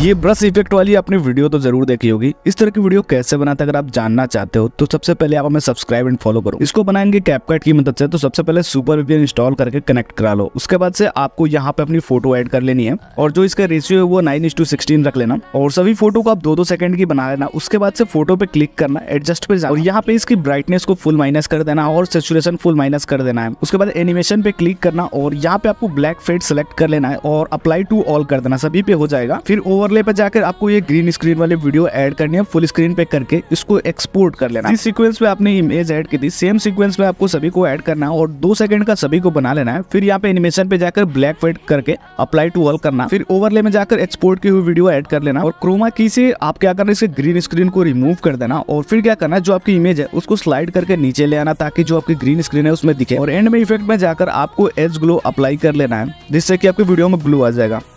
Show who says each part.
Speaker 1: ये brush effect वाली आपने वीडियो तो जरूर देखी होगी इस तरह की वीडियो कैसे बनाते अगर आप जानना चाहते हो तो सबसे पहले आप हमें सब्सक्राइब एंड फॉलो करो इसको बनाएंगे कैपकट की मदद से तो सबसे पहले सुपर वीपीएन इंस्टॉल करके कनेक्ट करा लो उसके बाद से आपको यहाँ पे अपनी फोटो एड कर लेनी है और जो इसका रेशियो है वो नाइन रख लेना और सभी फोटो को आप दो दो सेकंड की बना लेना उसके बाद से फोटो पे क्लिक करना एडजस्ट पे और यहाँ पे इसकी ब्राइटनेस को फुल माइनस कर देना और सेचुरेशन फुल माइनस कर देना है उसके बाद एनिमेशन पे क्लिक करना और यहाँ पे आपको ब्लैक फेड सेलेक्ट कर लेना है और अप्लाई टू ऑल कर देना सभी पे हो जाएगा फिर ओवर ओवरले पर जाकर आपको ये ग्रीन स्क्रीन वाले वीडियो ऐड करनी है फुल स्क्रीन पे करके इसको एक्सपोर्ट कर लेना सीक्वेंस में आपने इमेज ऐड की थी सेम सीक्वेंस में आपको सभी को ऐड करना है और दो सेकंड का सभी को बना लेना है फिर यहाँ पे एनिमेशन पे जाकर ब्लैक फेड करके अप्लाई टू ऑल करना फिर ओवरले में जाकर एक्सपोर्ट की हुई वीडियो एड कर लेना और क्रोमा की से आप क्या करना इसके ग्रीन स्क्रीन को रिमूव कर देना और फिर क्या करना जो आपकी इमेज है उसको स्लाइड करके नीचे ले आना ताकि जो आपकी ग्रीन स्क्रीन है उसमें दिखे और एंड में इफेक्ट में जाकर आपको एज ग्लो अप्लाई कर लेना है जिससे की आपकी वीडियो में ग्लो आ जाएगा